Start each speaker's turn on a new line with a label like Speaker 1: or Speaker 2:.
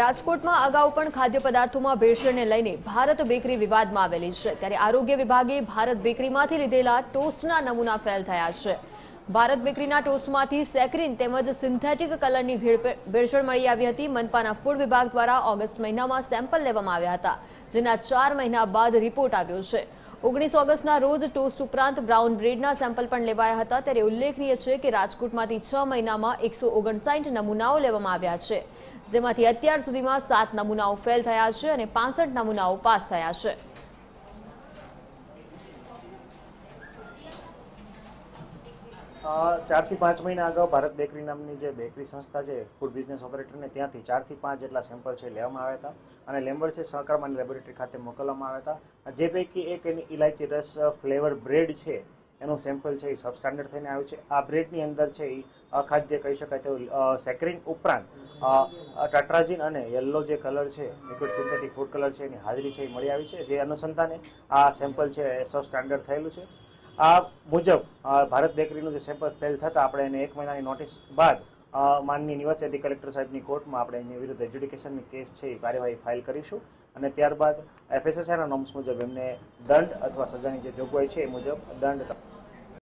Speaker 1: રાજકોટમાં અગાઉ પણ ખાદ્ય પદાર્થોમાં ભેળસેળને લઈને ભારત બેકરી વિવાદમાં આવેલી છે ત્યારે આરોગ્ય વિભાગે ભારત બેકરીમાંથી લીધેલા ટોસ્ટના નમૂના ફેલ થયા છે ભારત બેકરીના ટોસ્ટમાંથી સેક્રીન તેમજ સિન્થેટિક કલરની ભેળસેળ મળી આવી હતી મનપાના ફૂડ વિભાગ દ્વારા ઓગસ્ટ મહિનામાં સેમ્પલ લેવામાં આવ્યા હતા જેના ચાર મહિના બાદ રિપોર્ટ આવ્યો છે ઓગણીસ ઓગસ્ટના રોજ ટોસ્ટ ઉપરાંત બ્રાઉન બ્રેડના સેમ્પલ પણ લેવાયા હતા ત્યારે ઉલ્લેખનીય છે કે રાજકોટમાંથી છ મહિનામાં એકસો ઓગણસાઠ નમૂનાઓ લેવામાં આવ્યા છે જેમાંથી અત્યાર સુધીમાં સાત નમૂનાઓ ફેલ થયા છે અને પાસઠ નમૂનાઓ પાસ થયા છે
Speaker 2: ચારથી પાંચ મહિના અગાઉ ભારત બેકરી નામની જે બેકરી સંસ્થા છે ફૂડ બિઝનેસ ઓપરેટરને ત્યાંથી ચારથી પાંચ જેટલા સેમ્પલ છે લેવામાં આવ્યા હતા અને લેમ્બર છે સહકારમાની લેબોરેટરી ખાતે મોકલવામાં આવ્યા હતા જે પૈકી એક એની ઇલાયચી રસ ફ્લેવર બ્રેડ છે એનું સેમ્પલ છે એ સબસ્ટાન્ડર્ડ થઈને આવ્યું છે આ બ્રેડની અંદર છે એ અખાદ્ય કહી શકાય તેવું સેક્રિન ઉપરાંત ટાટ્રાજીન અને યલો જે કલર છે લિક્વિડ સિન્થેટિક ફૂડ કલર છે એની હાજરી છે એ મળી આવી છે જે અનુસંધાને આ સેમ્પલ છે એ સબસ્ટાન્ડર્ડ થયેલું છે આ મુજબ ભારત બેકરીનું જે સેમ્પલ ફેલ થતાં આપણે એને એક મહિનાની નોટિસ બાદ માનની નિવાસી કલેક્ટર સાહેબની કોર્ટમાં આપણે એની વિરુદ્ધ એજ્યુડિકેશનની કેસ છે એ કાર્યવાહી ફાઇલ કરીશું અને ત્યારબાદ એફએસએસઆઈના નોમ્સ મુજબ એમને દંડ અથવા સજાની જે જોગવાઈ છે એ મુજબ દંડ